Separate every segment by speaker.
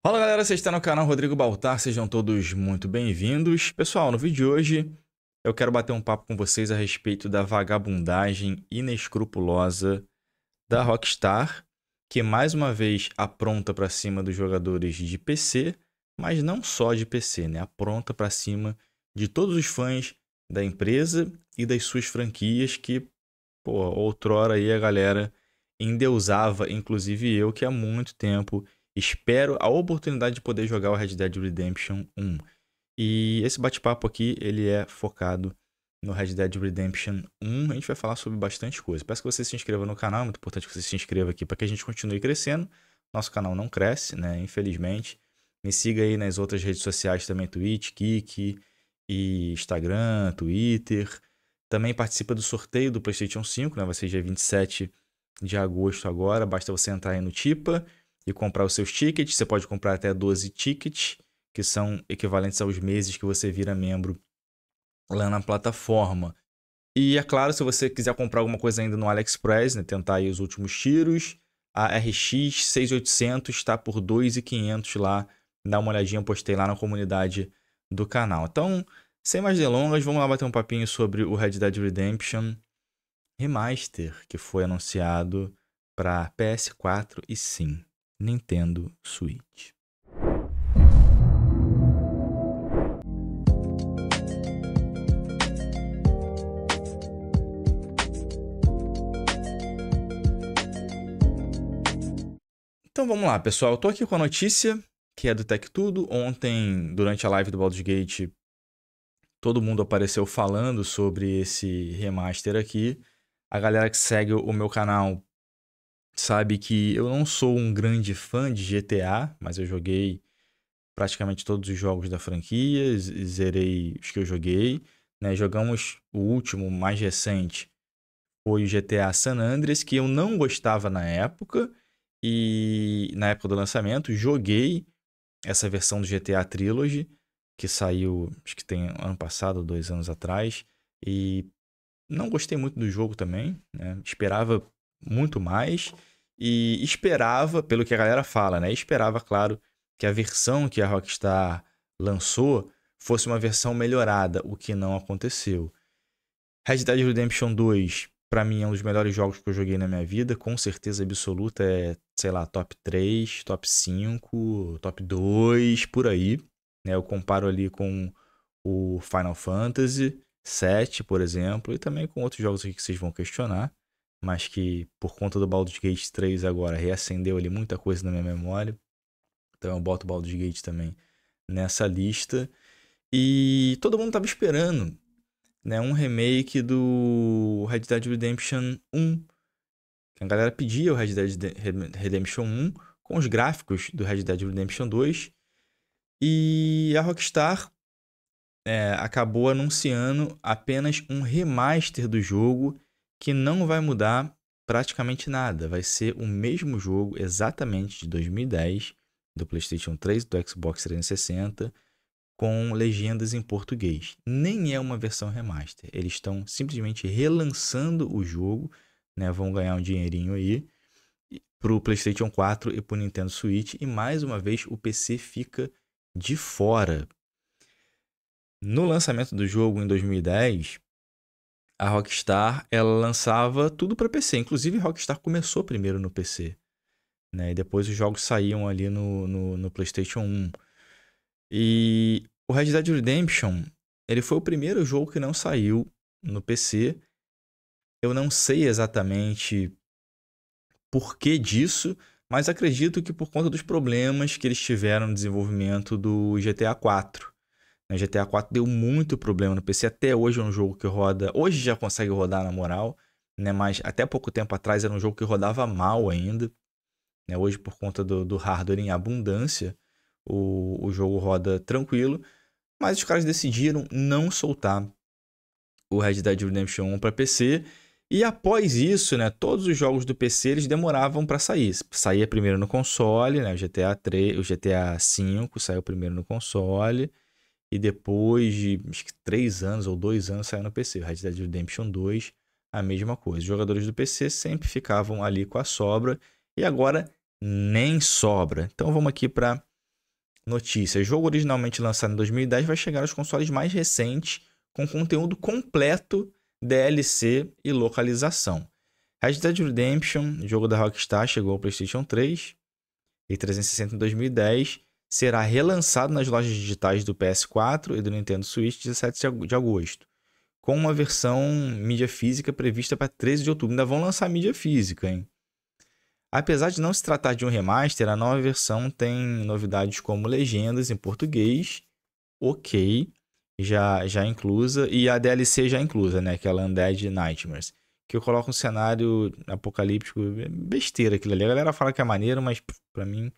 Speaker 1: Fala galera, você está no canal Rodrigo Baltar, sejam todos muito bem-vindos. Pessoal, no vídeo de hoje eu quero bater um papo com vocês a respeito da vagabundagem inescrupulosa da Rockstar, que mais uma vez apronta para cima dos jogadores de PC, mas não só de PC, né? Apronta para cima de todos os fãs da empresa e das suas franquias que, pô, outrora aí a galera endeusava, inclusive eu, que há muito tempo Espero a oportunidade de poder jogar o Red Dead Redemption 1. E esse bate-papo aqui, ele é focado no Red Dead Redemption 1. A gente vai falar sobre bastante coisa. Peço que você se inscreva no canal, é muito importante que você se inscreva aqui para que a gente continue crescendo. Nosso canal não cresce, né? Infelizmente. Me siga aí nas outras redes sociais também, Twitch, Kik, e Instagram, Twitter. Também participa do sorteio do PlayStation 5, né? Vai ser dia 27 de agosto agora. Basta você entrar aí no Tipa e comprar os seus tickets. Você pode comprar até 12 tickets, que são equivalentes aos meses que você vira membro lá na plataforma. E é claro, se você quiser comprar alguma coisa ainda no AliExpress, né, tentar aí os últimos tiros, a RX 6800 está por 2,500 lá. Dá uma olhadinha, postei lá na comunidade do canal. Então, sem mais delongas, vamos lá bater um papinho sobre o Red Dead Redemption Remaster, que foi anunciado para PS4 e sim. Nintendo Switch. Então vamos lá, pessoal. Eu tô aqui com a notícia que é do Tech Tudo. Ontem, durante a live do Baldur's Gate, todo mundo apareceu falando sobre esse remaster aqui. A galera que segue o meu canal sabe que eu não sou um grande fã de GTA, mas eu joguei praticamente todos os jogos da franquia, zerei os que eu joguei. Né? Jogamos o último, mais recente, foi o GTA San Andreas, que eu não gostava na época, e na época do lançamento, joguei essa versão do GTA Trilogy, que saiu, acho que tem ano passado, dois anos atrás, e não gostei muito do jogo também, né? esperava muito mais, e esperava, pelo que a galera fala, né? Esperava, claro, que a versão que a Rockstar lançou fosse uma versão melhorada, o que não aconteceu. Red Dead Redemption 2, para mim, é um dos melhores jogos que eu joguei na minha vida, com certeza absoluta, é, sei lá, top 3, top 5, top 2, por aí. Né? Eu comparo ali com o Final Fantasy 7, por exemplo, e também com outros jogos aqui que vocês vão questionar mas que por conta do Baldur's Gate 3 agora reacendeu ali muita coisa na minha memória. Então eu boto o Baldur's Gate também nessa lista. E todo mundo estava esperando né, um remake do Red Dead Redemption 1. A galera pedia o Red Dead Redemption 1 com os gráficos do Red Dead Redemption 2. E a Rockstar é, acabou anunciando apenas um remaster do jogo que não vai mudar praticamente nada. Vai ser o mesmo jogo exatamente de 2010 do PlayStation 3 do Xbox 360 com legendas em português. Nem é uma versão remaster. Eles estão simplesmente relançando o jogo, né? Vão ganhar um dinheirinho aí para o PlayStation 4 e para o Nintendo Switch e mais uma vez o PC fica de fora. No lançamento do jogo em 2010, a Rockstar ela lançava tudo para PC. Inclusive, Rockstar começou primeiro no PC. Né? E depois os jogos saíam ali no, no, no, PlayStation 1. E o Red Dead Redemption ele foi o primeiro jogo que não saiu no PC. Eu não sei exatamente por que disso, mas acredito que por conta dos problemas que eles tiveram no desenvolvimento do GTA 4. Né, GTA 4 deu muito problema no PC. Até hoje é um jogo que roda. Hoje já consegue rodar na moral, né? Mas até pouco tempo atrás era um jogo que rodava mal ainda. Né? Hoje, por conta do, do hardware em abundância, o, o jogo roda tranquilo. Mas os caras decidiram não soltar o Red Dead Redemption 1 para PC. E após isso, né, todos os jogos do PC eles demoravam para sair. Saía primeiro no console, né, o GTA 3, o GTA 5 saiu primeiro no console. E depois de acho que três anos ou dois anos saiu no PC. Red Dead Redemption 2, a mesma coisa. Os jogadores do PC sempre ficavam ali com a sobra e agora nem sobra. Então vamos aqui para notícias. Jogo originalmente lançado em 2010 vai chegar aos consoles mais recentes com conteúdo completo, DLC e localização. Red Dead Redemption, jogo da Rockstar, chegou ao PlayStation 3 e 360 em 2010 será relançado nas lojas digitais do PS4 e do Nintendo Switch 17 de agosto, com uma versão mídia física prevista para 13 de outubro. Ainda vão lançar mídia física, hein? Apesar de não se tratar de um remaster, a nova versão tem novidades como legendas em português, ok, já, já inclusa, e a DLC já inclusa, né? Aquela Undead Nightmares. Que eu coloco um cenário apocalíptico, é besteira aquilo ali. A galera fala que é maneiro, mas pra mim,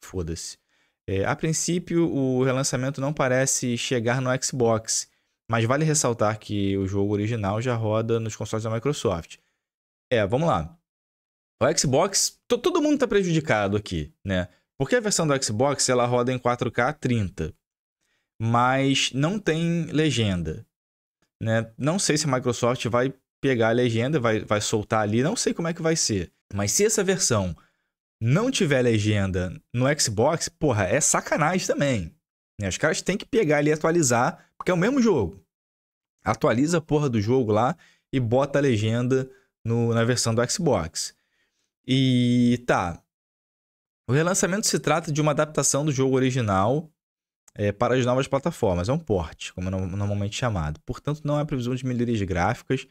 Speaker 1: foda-se. É, a princípio, o relançamento não parece chegar no Xbox, mas vale ressaltar que o jogo original já roda nos consoles da Microsoft. É, vamos lá. O Xbox, todo mundo está prejudicado aqui, né? Porque a versão do Xbox ela roda em 4K 30, mas não tem legenda. Né? Não sei se a Microsoft vai pegar a legenda, vai, vai soltar ali, não sei como é que vai ser. Mas se essa versão não tiver legenda no Xbox, porra, é sacanagem também. Né? Os caras têm que pegar ali e atualizar, porque é o mesmo jogo. Atualiza a porra do jogo lá e bota a legenda no, na versão do Xbox. E tá. O relançamento se trata de uma adaptação do jogo original é, para as novas plataformas. É um port, como é normalmente chamado. Portanto, não há previsão de melhorias gráficas,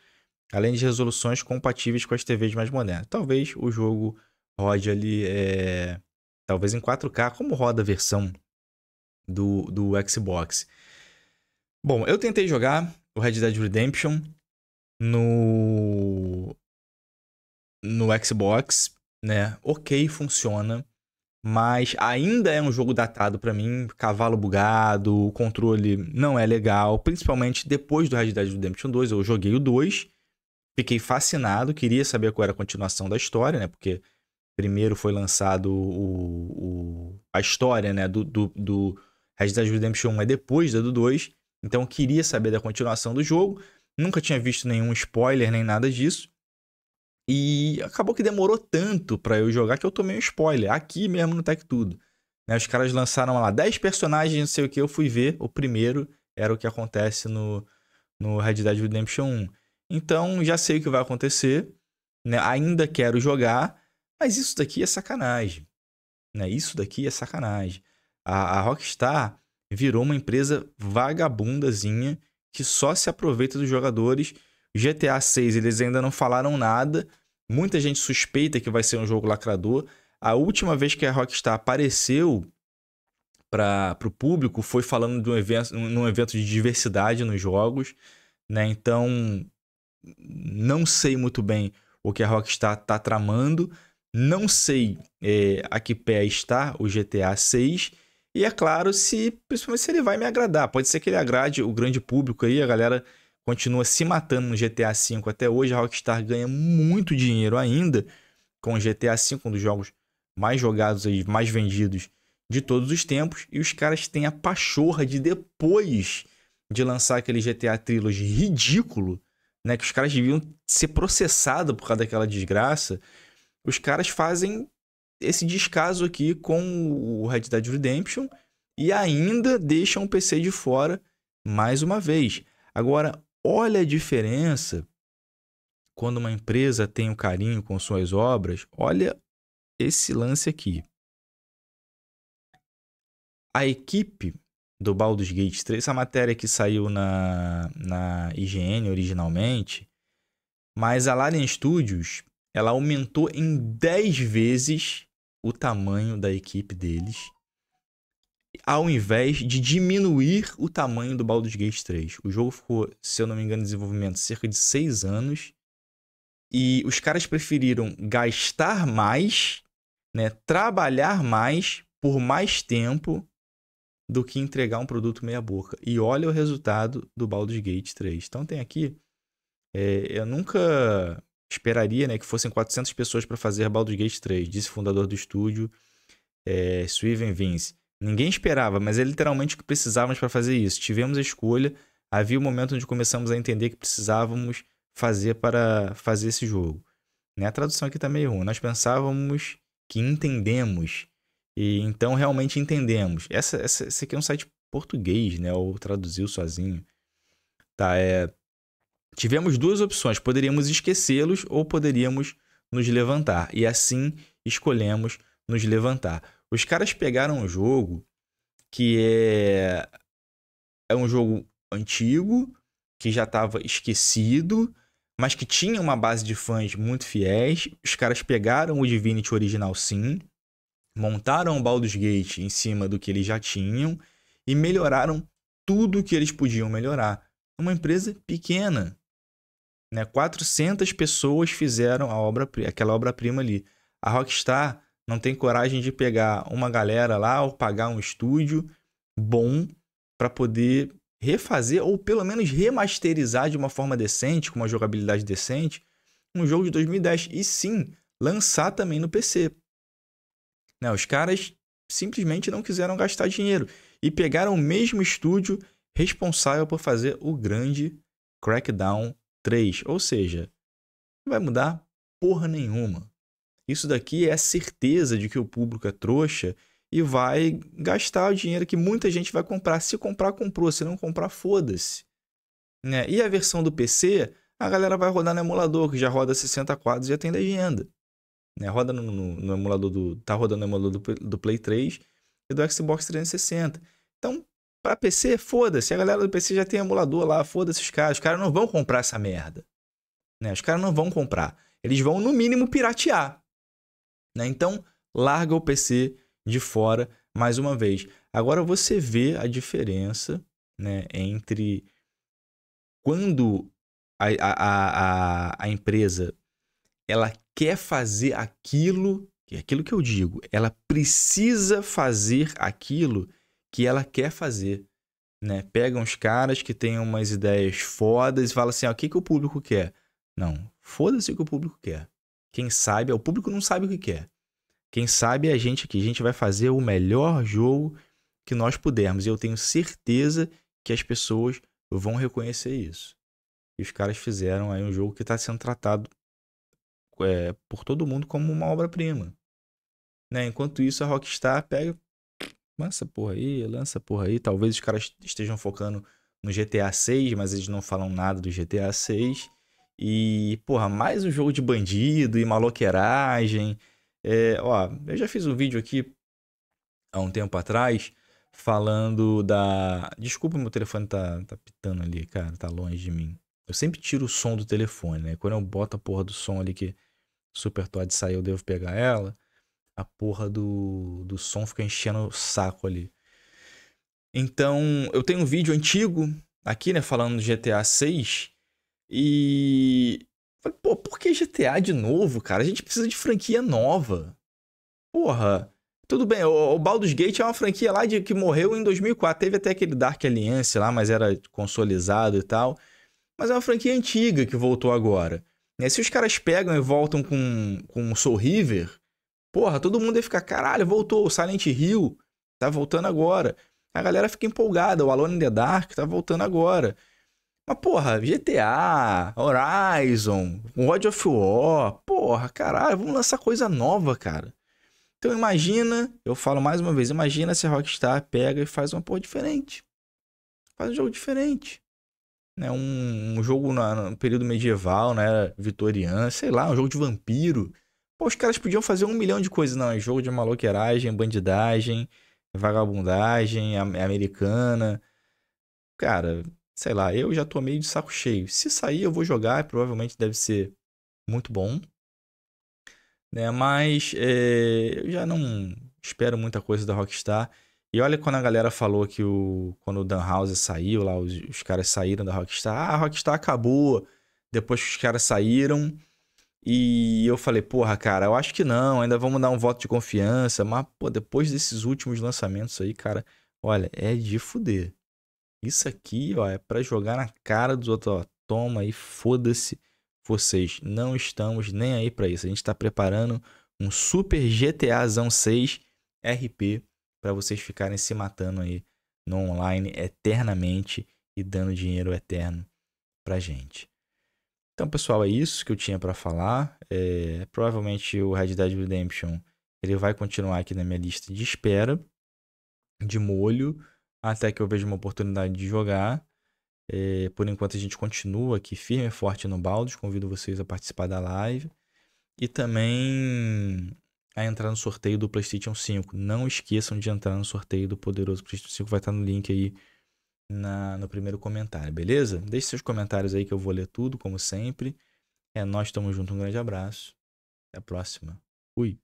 Speaker 1: além de resoluções compatíveis com as TVs mais modernas. Talvez o jogo rode ali, é, talvez em 4K, como roda a versão do, do Xbox. Bom, eu tentei jogar o Red Dead Redemption no, no Xbox, né? Ok, funciona mas ainda é um jogo datado para mim, cavalo bugado, o controle não é legal, principalmente depois do Red Dead Redemption 2, eu joguei o 2, fiquei fascinado, queria saber qual era a continuação da história, né, porque Primeiro foi lançado o, o a história né, do, do, do Red Dead Redemption 1 é depois da do 2. Então queria saber da continuação do jogo. Nunca tinha visto nenhum spoiler nem nada disso. E acabou que demorou tanto para eu jogar que eu tomei um spoiler. Aqui mesmo no Tech Tudo. Né, os caras lançaram lá 10 personagens, não sei o que. Eu fui ver. O primeiro era o que acontece no, no Red Dead Redemption 1. Então já sei o que vai acontecer. Né, ainda quero jogar. Mas isso daqui é sacanagem. Né? Isso daqui é sacanagem. A, a Rockstar virou uma empresa vagabundazinha que só se aproveita dos jogadores. GTA 6 eles ainda não falaram nada. Muita gente suspeita que vai ser um jogo lacrador. A última vez que a Rockstar apareceu para o público foi falando de um evento, num evento de diversidade nos jogos, né? Então não sei muito bem o que a Rockstar está tramando, não sei é, a que pé está o GTA 6. E é claro, se principalmente se ele vai me agradar. Pode ser que ele agrade o grande público aí, a galera continua se matando no GTA V até hoje. A Rockstar ganha muito dinheiro ainda com o GTA V, um dos jogos mais jogados aí, mais vendidos de todos os tempos. E os caras têm a pachorra de depois de lançar aquele GTA Trilogy ridículo, né? Que os caras deviam ser processados por causa daquela desgraça. Os caras fazem esse descaso aqui com o Red Dead Redemption e ainda deixam o PC de fora mais uma vez. Agora, olha a diferença quando uma empresa tem um carinho com suas obras. Olha esse lance aqui. A equipe do Baldur's Gate 3, essa matéria que saiu na, na IGN originalmente, mas a Larian Studios ela aumentou em 10 vezes o tamanho da equipe deles, ao invés de diminuir o tamanho do Baldur's Gate 3. O jogo ficou, se eu não me engano, em desenvolvimento cerca de 6 anos. E os caras preferiram gastar mais, né, trabalhar mais por mais tempo do que entregar um produto meia boca. E olha o resultado do Baldur's Gate 3. Então tem aqui, é, eu nunca esperaria né, que fossem 400 pessoas para fazer Baldur's Gate 3, disse o fundador do estúdio, é, Steven Vince. Ninguém esperava, mas é literalmente o que precisávamos para fazer isso. Tivemos a escolha, havia o um momento onde começamos a entender que precisávamos fazer para fazer esse jogo. Né? A tradução aqui está meio ruim. Nós pensávamos que entendemos, e então realmente entendemos. Essa, essa, esse aqui é um site português, né? Ou traduziu sozinho. Tá, é Tivemos duas opções: poderíamos esquecê-los ou poderíamos nos levantar. E assim escolhemos nos levantar. Os caras pegaram um jogo que é, é um jogo antigo, que já estava esquecido, mas que tinha uma base de fãs muito fiéis. Os caras pegaram o Divinity original sim, montaram o Baldur's Gate em cima do que eles já tinham e melhoraram tudo que eles podiam melhorar. Uma empresa pequena. Né? 400 pessoas fizeram a obra, aquela obra-prima ali. A Rockstar não tem coragem de pegar uma galera lá ou pagar um estúdio bom para poder refazer ou pelo menos remasterizar de uma forma decente, com uma jogabilidade decente, um jogo de 2010 e sim lançar também no PC. Né? Os caras simplesmente não quiseram gastar dinheiro e pegaram o mesmo estúdio responsável por fazer o grande Crackdown 3. Ou seja, não vai mudar porra nenhuma. Isso daqui é a certeza de que o público é trouxa e vai gastar o dinheiro que muita gente vai comprar. Se comprar, comprou. Se não comprar, foda-se. Né? E a versão do PC, a galera vai rodar no emulador, que já roda 60 quadros e já tem legenda. Né? Roda no, no, no, emulador do. tá rodando no emulador do, do Play 3 e do Xbox 360. Então, Pra PC, foda-se. A galera do PC já tem emulador lá, foda-se os caras. Os caras não vão comprar essa merda. Né? Os caras não vão comprar. Eles vão, no mínimo, piratear. Né? Então, larga o PC de fora mais uma vez. Agora você vê a diferença né, entre quando a, a, a, a empresa ela quer fazer aquilo, que é aquilo que eu digo, ela precisa fazer aquilo que ela quer fazer. Né? Pega uns caras que têm umas ideias fodas e fala assim: ah, o que, que o público quer? Não, foda-se o que o público quer. Quem sabe, o público não sabe o que quer. Quem sabe é a gente aqui. A gente vai fazer o melhor jogo que nós pudermos. E eu tenho certeza que as pessoas vão reconhecer isso. E os caras fizeram aí um jogo que está sendo tratado é, por todo mundo como uma obra-prima. Né? Enquanto isso, a Rockstar pega Lança porra aí, lança porra aí. Talvez os caras estejam focando no GTA 6, mas eles não falam nada do GTA 6. E, porra, mais um jogo de bandido e maloqueiragem. É, ó, eu já fiz um vídeo aqui há um tempo atrás falando da. Desculpa, meu telefone tá, tá pitando ali, cara, tá longe de mim. Eu sempre tiro o som do telefone, né? Quando eu boto a porra do som ali que Super Todd saiu, eu devo pegar ela a porra do, do som fica enchendo o saco ali. Então, eu tenho um vídeo antigo aqui, né, falando do GTA 6 e falei, pô, por que GTA de novo, cara? A gente precisa de franquia nova. Porra, tudo bem, o, o Baldur's Gate é uma franquia lá de que morreu em 2004, teve até aquele Dark Alliance lá, mas era consolidado e tal. Mas é uma franquia antiga que voltou agora. E aí, se os caras pegam e voltam com com o Soul River, Porra, todo mundo ia ficar, caralho, voltou o Silent Hill, tá voltando agora. A galera fica empolgada, o Alone in the Dark tá voltando agora. Mas, porra, GTA, Horizon, God of War, porra, caralho, vamos lançar coisa nova, cara. Então imagina, eu falo mais uma vez, imagina se a Rockstar pega e faz uma porra diferente. Faz um jogo diferente. Né? Um, um jogo no período medieval, né? Vitoriano, sei lá, um jogo de vampiro. Pô, os caras podiam fazer um milhão de coisas. Não, é jogo de maloqueiragem, bandidagem, vagabundagem, é americana. Cara, sei lá, eu já tô meio de saco cheio. Se sair, eu vou jogar, provavelmente deve ser muito bom. Né? Mas é, eu já não espero muita coisa da Rockstar. E olha quando a galera falou que o, quando o Dan House saiu, lá os, os caras saíram da Rockstar. Ah, a Rockstar acabou depois que os caras saíram. E eu falei, porra, cara, eu acho que não, ainda vamos dar um voto de confiança, mas, pô, depois desses últimos lançamentos aí, cara, olha, é de fuder. Isso aqui, ó, é para jogar na cara dos outros, ó, toma aí, foda-se vocês, não estamos nem aí para isso. A gente está preparando um super Zão 6 RP para vocês ficarem se matando aí no online eternamente e dando dinheiro eterno pra gente. Então, pessoal, é isso que eu tinha para falar. É, provavelmente o Red Dead Redemption ele vai continuar aqui na minha lista de espera, de molho, até que eu veja uma oportunidade de jogar. É, por enquanto a gente continua aqui firme e forte no Baldos. Convido vocês a participar da live e também a entrar no sorteio do PlayStation 5. Não esqueçam de entrar no sorteio do poderoso PlayStation 5, vai estar no link aí na, no primeiro comentário, beleza? Deixe seus comentários aí que eu vou ler tudo, como sempre. É, nós estamos juntos, um grande abraço. Até a próxima. Fui.